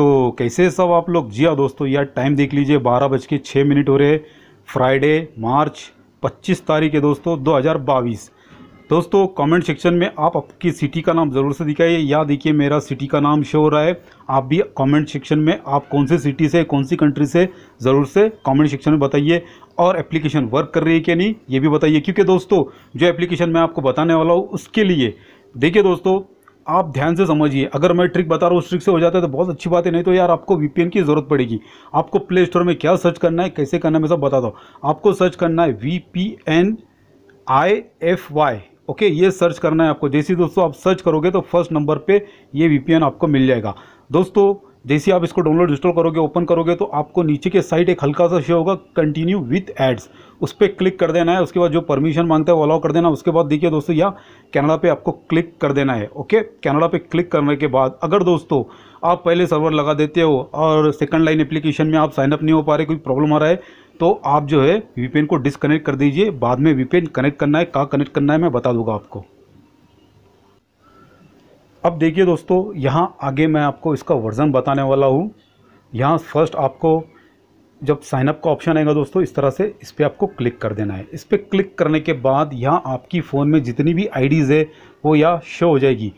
तो कैसे सब आप लोग जिया हाँ दोस्तों यार टाइम देख लीजिए बारह बज के छः मिनट हो रहे फ्राइडे मार्च पच्चीस तारीख है दोस्तों दो हज़ार बाईस दोस्तों कमेंट सेक्शन में आप आपकी सिटी का नाम ज़रूर से दिखाइए या देखिए मेरा सिटी का नाम शो हो रहा है आप भी कमेंट सेक्शन में आप कौन से सिटी से कौन सी कंट्री से ज़रूर से कमेंट सेक्शन में बताइए और एप्लीकेशन वर्क कर रही है कि नहीं ये भी बताइए क्योंकि दोस्तों जो एप्लीकेशन मैं आपको बताने वाला हूँ उसके लिए देखिए दोस्तों आप ध्यान से समझिए अगर मैं ट्रिक बता रहा हूँ उस ट्रिक से हो जाता है तो बहुत अच्छी बात है नहीं तो यार आपको वीपीएन की ज़रूरत पड़ेगी आपको प्ले स्टोर में क्या सर्च करना है कैसे करना है मैं सब बता दो आपको सर्च करना है V P N I F Y okay ये सर्च करना है आपको जैसे दोस्तों आप सर्च करोगे तो फर्स्ट नंबर पर ये एन आपको मिल जाएगा दोस्तों जैसे आप इसको डाउनलोड इंस्टॉल करोगे ओपन करोगे तो आपको नीचे के साइड एक हल्का सा शो होगा कंटिन्यू विथ एड्स उस पर क्लिक कर देना है उसके बाद जो परमिशन मांगता है वो अलाउ कर देना उसके बाद देखिए दोस्तों यहाँ कैनेडा पे आपको क्लिक कर देना है ओके कैनेडा पे क्लिक करने के बाद अगर दोस्तों आप पहले सर्वर लगा देते हो और सेकंड लाइन एप्लीकेशन में आप साइनअप नहीं हो पा रहे कोई प्रॉब्लम आ रहा है तो आप जो है वीपेन को डिसकनेक्ट कर दीजिए बाद में वीपेन कनेक्ट करना है कहाँ कनेक्ट करना है मैं बता दूंगा आपको अब देखिए दोस्तों यहाँ आगे मैं आपको इसका वर्ज़न बताने वाला हूँ यहाँ फर्स्ट आपको जब साइनअप का ऑप्शन आएगा दोस्तों इस तरह से इस पर आपको क्लिक कर देना है इस पर क्लिक करने के बाद यहाँ आपकी फ़ोन में जितनी भी आईडीज़ है वो यहाँ शो हो जाएगी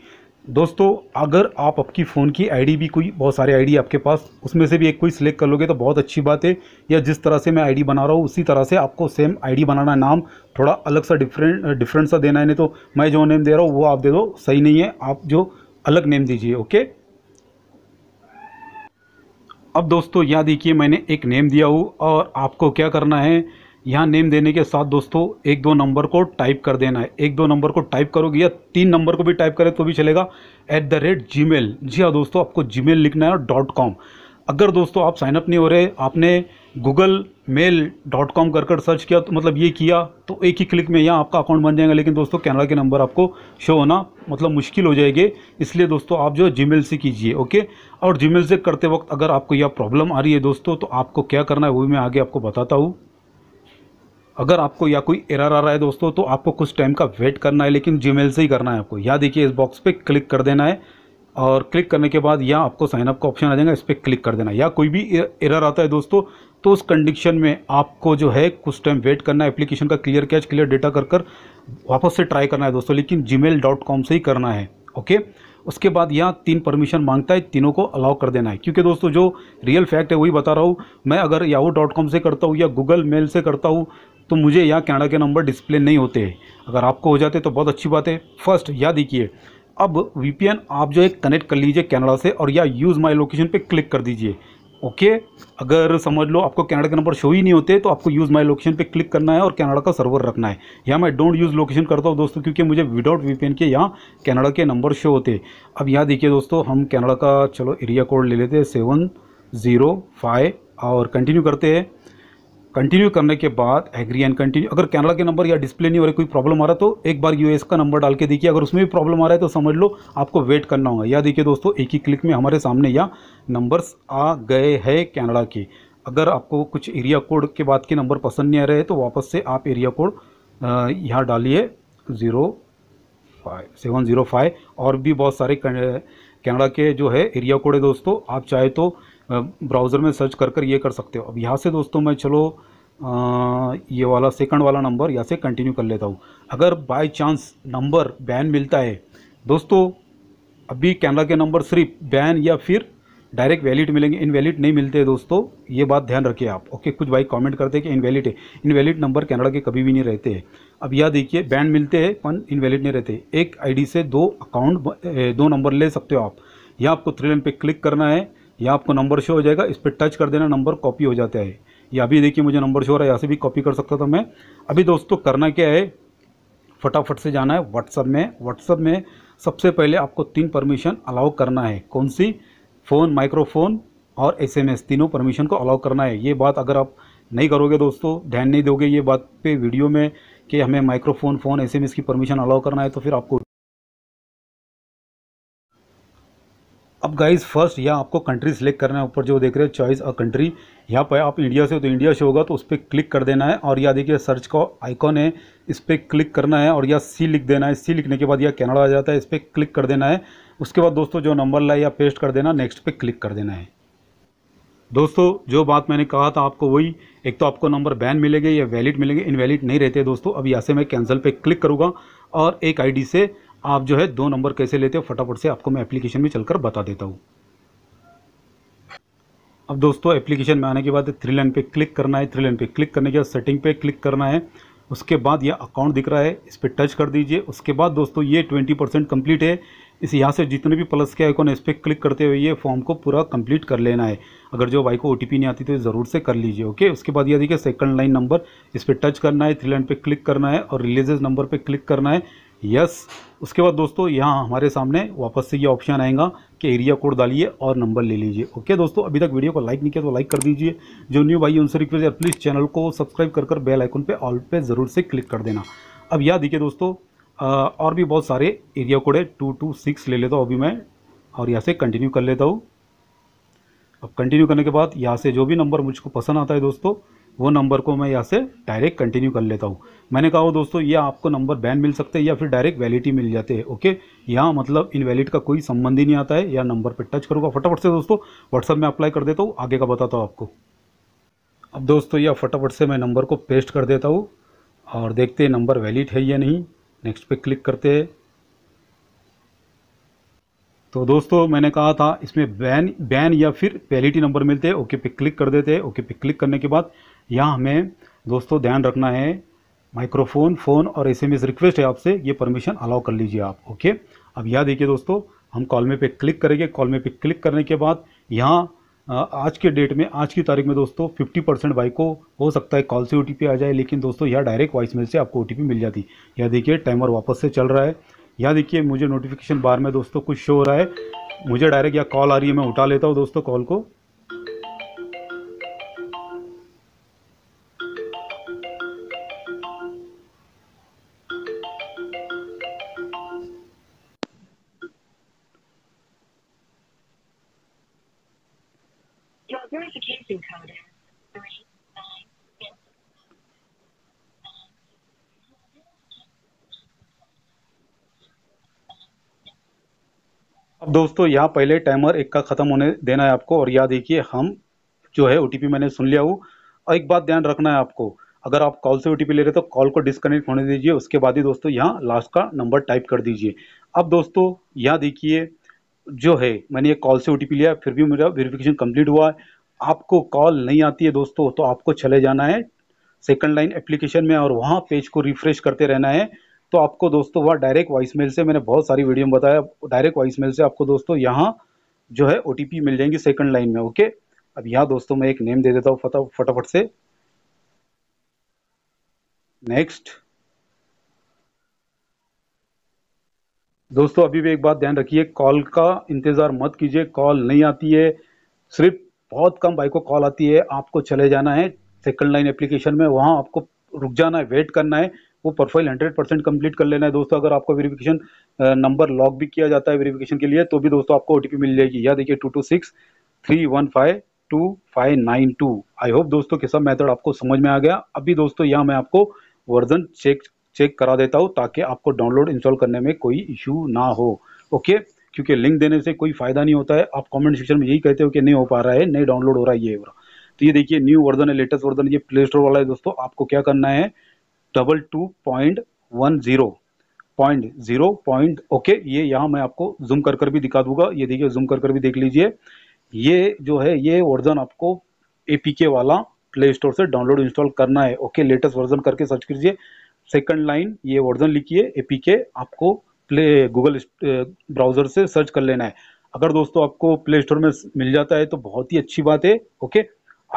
दोस्तों अगर आप आपकी फ़ोन की आईडी भी कोई बहुत सारे आईडी आपके पास उसमें से भी एक कोई सिलेक्ट कर लोगे तो बहुत अच्छी बात है या जिस तरह से मैं आईडी बना रहा हूँ उसी तरह से आपको सेम आईडी बनाना नाम थोड़ा अलग सा डिफरेंट डिफरेंट सा देना है नहीं तो मैं जो नेम दे रहा हूँ वो आप दे दो सही नहीं है आप जो अलग नेम दीजिए ओके अब दोस्तों यहाँ देखिए मैंने एक नेम दिया हूँ और आपको क्या करना है यहाँ नेम देने के साथ दोस्तों एक दो नंबर को टाइप कर देना है एक दो नंबर को टाइप करोगे या तीन नंबर को भी टाइप करें तो भी चलेगा at the rate G mail जी हाँ दोस्तों आपको जी मेल लिखना है डॉट कॉम अगर दोस्तों आप साइनअप नहीं हो रहे आपने गूगल मेल डॉट कॉम कर कर सर्च किया तो मतलब ये किया तो एक ही क्लिक में यहाँ आपका अकाउंट बन जाएगा लेकिन दोस्तों कैनरा के नंबर आपको शो होना मतलब मुश्किल हो जाएगी इसलिए दोस्तों आप जो जी से कीजिए ओके और जी से करते वक्त अगर आपको यह प्रॉब्लम आ रही है दोस्तों तो आपको क्या करना है वो भी मैं आगे आपको बताता हूँ अगर आपको या कोई एरर आ रहा है दोस्तों तो आपको कुछ टाइम का वेट करना है लेकिन जीमेल से ही करना है आपको या देखिए इस बॉक्स पे क्लिक कर देना है और क्लिक करने के बाद या आपको साइनअप का ऑप्शन आ जाएगा इस पर क्लिक कर देना या कोई भी एरर e- आता है दोस्तों तो उस कंडीशन में आपको जो है कुछ टाइम वेट करना है एप्लीकेशन का क्लियर कैच क्लियर डेटा कर कर वापस से ट्राई करना है दोस्तों लेकिन जी डॉट कॉम से ही करना है ओके उसके बाद यहाँ तीन परमिशन मांगता है तीनों को अलाउ कर देना है क्योंकि दोस्तों जो रियल फैक्ट है वही बता रहा हूँ मैं अगर याहू डॉट कॉम से करता हूँ या गूगल मेल से करता हूँ तो मुझे यहाँ कनाडा के नंबर डिस्प्ले नहीं होते हैं अगर आपको हो जाते तो बहुत अच्छी बात है फर्स्ट याद देखिए अब वी आप जो है कनेक्ट कर लीजिए कैनेडा से और या यूज़ माई लोकेशन पर क्लिक कर दीजिए ओके अगर समझ लो आपको कनाडा के नंबर शो ही नहीं होते तो आपको यूज़ माई लोकेशन पे क्लिक करना है और कनाडा का सर्वर रखना है यहाँ मैं डोंट यूज़ लोकेशन करता हूँ दोस्तों क्योंकि मुझे विदाउट वी के यहाँ कनाडा के नंबर शो होते अब यहाँ देखिए दोस्तों हम कनाडा का चलो एरिया कोड ले लेते हैं सेवन ज़ीरो फाइव और कंटिन्यू करते हैं कंटिन्यू करने के बाद एग्री एंड कंटिन्यू अगर कैनला के नंबर या डिस्प्ले नहीं हो रहा कोई प्रॉब्लम आ रहा तो एक बार यूएस का नंबर डाल के देखिए अगर उसमें भी प्रॉब्लम आ रहा है तो समझ लो आपको वेट करना होगा या देखिए दोस्तों एक ही क्लिक में हमारे सामने या नंबर्स आ गए हैं कैनडा के अगर आपको कुछ एरिया कोड के बाद के नंबर पसंद नहीं आ रहे तो वापस से आप एरिया कोड यहाँ डालिए zero five seven zero five और भी बहुत सारे कैनेडा के जो है एरिया कोड है दोस्तों आप चाहे तो ब्राउज़र में सर्च कर कर ये कर सकते हो अब यहाँ से दोस्तों मैं चलो आ, ये वाला सेकंड वाला नंबर यहाँ से कंटिन्यू कर लेता हूँ अगर बाय चांस नंबर बैन मिलता है दोस्तों अभी कैमरा के नंबर सिर्फ बैन या फिर डायरेक्ट वैलिड मिलेंगे इनवैलिड नहीं मिलते हैं दोस्तों ये बात ध्यान रखिए आप ओके कुछ भाई कमेंट करते हैं कि इनवैलिड है इनवैलिड नंबर कैनेडा के कभी भी नहीं रहते हैं अब यह देखिए बैंड मिलते हैं पर इनवैलिड नहीं रहते एक आईडी से दो अकाउंट दो नंबर ले सकते हो आप यहाँ आपको थ्री लाइन पे क्लिक करना है या आपको नंबर शो हो जाएगा इस पर टच कर देना नंबर कॉपी हो जाता है या अभी देखिए मुझे नंबर शो हो रहा है यहाँ से भी कॉपी कर सकता था मैं अभी दोस्तों करना क्या है फटाफट से जाना है व्हाट्सअप में व्हाट्सअप में सबसे पहले आपको तीन परमिशन अलाउ करना है कौन सी फ़ोन माइक्रोफोन और एसएमएस तीनों परमिशन को अलाउ करना है ये बात अगर आप नहीं करोगे दोस्तों ध्यान नहीं दोगे ये बात पे वीडियो में कि हमें माइक्रोफोन फ़ोन एसएमएस की परमिशन अलाउ करना है तो फिर आपको अब गाइज फर्स्ट यहाँ आपको कंट्री सेलेक्ट करना है ऊपर जो देख रहे हो चॉइस अ कंट्री यहाँ पर आप इंडिया से हो तो इंडिया से होगा तो उस पर क्लिक कर देना है और यह देखिए सर्च का आइकॉन है इस पर क्लिक करना है और यह सी लिख देना है सी लिखने के बाद यह कैनाडा आ जाता है इस पर क्लिक कर देना है उसके बाद दोस्तों जो नंबर लाए या पेस्ट कर देना नेक्स्ट पर क्लिक कर देना है दोस्तों जो बात मैंने कहा था आपको वही एक तो आपको नंबर बैन मिलेंगे या वैलिड मिलेंगे इनवैलिड नहीं रहते दोस्तों अब यहाँ से मैं कैंसिल पर क्लिक करूँगा और एक आई से आप जो है दो नंबर कैसे लेते हो फटाफट से आपको मैं एप्लीकेशन में चलकर बता देता हूँ अब दोस्तों एप्लीकेशन में आने के बाद थ्री लाइन पे क्लिक करना है थ्री लाइन पे क्लिक करने के बाद सेटिंग पे क्लिक करना है उसके बाद यह अकाउंट दिख रहा है इस पर टच कर दीजिए उसके बाद दोस्तों ये ट्वेंटी परसेंट कम्प्लीट है इस यहाँ से जितने भी प्लस के आइकॉन इस पर क्लिक करते हुए ये फॉर्म को पूरा कंप्लीट कर लेना है अगर जो भाई को ओ नहीं आती तो ज़रूर से कर लीजिए ओके उसके बाद यह देखिए सेकंड लाइन नंबर इस पर टच करना है थ्री लाइन पर क्लिक करना है और रिलीजेज नंबर पर क्लिक करना है यस उसके बाद दोस्तों यहाँ हमारे सामने वापस से ये ऑप्शन आएगा कि एरिया कोड डालिए और नंबर ले लीजिए ओके दोस्तों अभी तक वीडियो को लाइक नहीं किया तो लाइक कर दीजिए जो न्यू भाई उनसे रिक्वेस्ट है प्लीज़ चैनल को सब्सक्राइब कर कर बेल आइकन पे ऑल पे ज़रूर से क्लिक कर देना अब याद देखिए दोस्तों और भी बहुत सारे एरिया कोड है टू टू सिक्स ले लेता हूँ अभी मैं और यहाँ से कंटिन्यू कर लेता हूँ अब कंटिन्यू करने के बाद यहाँ से जो भी नंबर मुझको पसंद आता है दोस्तों वो नंबर को मैं यहाँ से डायरेक्ट कंटिन्यू कर लेता हूँ मैंने कहा वो दोस्तों ये आपको नंबर बैन मिल सकते हैं या फिर डायरेक्ट वैलिडिटी मिल जाते हैं ओके यहाँ मतलब इनवैलिड का कोई संबंध ही नहीं आता है या नंबर पर टच करूँगा फटाफट से दोस्तों व्हाट्सअप में अप्लाई कर देता हूँ आगे का बताता हूँ आपको अब दोस्तों यह फटाफट से मैं नंबर को पेस्ट कर देता हूँ और देखते हैं नंबर वैलिड है या नहीं नेक्स्ट पर क्लिक करते है तो दोस्तों मैंने कहा था इसमें बैन बैन या फिर वैलिटी नंबर मिलते हैं ओके पे क्लिक कर देते हैं ओके पे क्लिक करने के बाद यहाँ हमें दोस्तों ध्यान रखना है माइक्रोफोन फ़ोन और एस एम एस रिक्वेस्ट है आपसे ये परमिशन अलाउ कर लीजिए आप ओके अब यह देखिए दोस्तों हम कॉल में पे क्लिक करेंगे कॉल में पे क्लिक करने के बाद यहाँ आज के डेट में आज की तारीख में दोस्तों 50 परसेंट बाई को हो सकता है कॉल से ओ आ जाए लेकिन दोस्तों यह डायरेक्ट वॉइस मेल से आपको ओ मिल जाती यह देखिए टाइमर वापस से चल रहा है यह देखिए मुझे नोटिफिकेशन बार में दोस्तों कुछ शो हो रहा है मुझे डायरेक्ट यह कॉल आ रही है मैं उठा लेता हूँ दोस्तों कॉल को postal code is अब दोस्तों यहाँ पहले टाइमर एक का ख़त्म होने देना है आपको और याद देखिए हम जो है ओ मैंने सुन लिया हूँ और एक बात ध्यान रखना है आपको अगर आप कॉल से ओटीपी ले रहे तो कॉल को डिस्कनेक्ट होने दीजिए उसके बाद ही दोस्तों यहाँ लास्ट का नंबर टाइप कर दीजिए अब दोस्तों यहाँ देखिए जो है मैंने ये कॉल से ओ लिया फिर भी मेरा वेरिफिकेशन कंप्लीट हुआ है आपको कॉल नहीं आती है दोस्तों तो आपको चले जाना है सेकंड लाइन एप्लीकेशन में और वहाँ पेज को रिफ्रेश करते रहना है तो आपको दोस्तों वहाँ डायरेक्ट वॉइस मेल से मैंने बहुत सारी वीडियो में बताया डायरेक्ट वॉइस मेल से आपको दोस्तों यहाँ जो है ओ मिल जाएंगी सेकंड लाइन में ओके अब यहाँ दोस्तों मैं एक नेम दे देता हूँ फटाफट से नेक्स्ट दोस्तों अभी भी एक बात ध्यान रखिए कॉल का इंतज़ार मत कीजिए कॉल नहीं आती है सिर्फ बहुत कम भाई को कॉल आती है आपको चले जाना है सेकंड लाइन एप्लीकेशन में वहाँ आपको रुक जाना है वेट करना है वो प्रोफाइल 100 परसेंट कम्प्लीट कर लेना है दोस्तों अगर आपका वेरिफिकेशन नंबर लॉक भी किया जाता है वेरिफिकेशन के लिए तो भी दोस्तों आपको ओ मिल जाएगी या देखिए two two six three one five two five nine two I hope दोस्तों के सब मैथड आपको समझ में आ गया अभी दोस्तों यहाँ मैं आपको वर्जन चेक चेक करा देता हूँ ताकि आपको डाउनलोड इंस्टॉल करने में कोई इश्यू ना हो ओके okay? क्योंकि लिंक देने से कोई फ़ायदा नहीं होता है आप कमेंट सेक्शन में यही कहते हो कि नहीं हो पा रहा है नहीं डाउनलोड हो रहा है ये हो रहा तो ये देखिए न्यू वर्जन है लेटेस्ट वर्जन ये प्ले स्टोर वाला है दोस्तों आपको क्या करना है double two point one zero point zero point okay ये यहाँ मैं आपको जूम कर कर भी दिखा दूंगा ये देखिए जूम कर कर भी देख लीजिए ये जो है ये वर्जन आपको ए वाला प्ले स्टोर से डाउनलोड इंस्टॉल करना है ओके लेटेस्ट वर्जन करके सर्च कीजिए सेकंड लाइन ये वर्जन लिखिए ए आपको प्ले गूगल ब्राउज़र से सर्च कर लेना है अगर दोस्तों आपको प्ले स्टोर में मिल जाता है तो बहुत ही अच्छी बात है ओके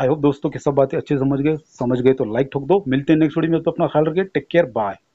आई होप दोस्तों की सब बातें अच्छे समझ गए समझ गए तो लाइक ठोक दो मिलते हैं नेक्स्ट वीडियो में तो अपना ख्याल रखिए टेक केयर बाय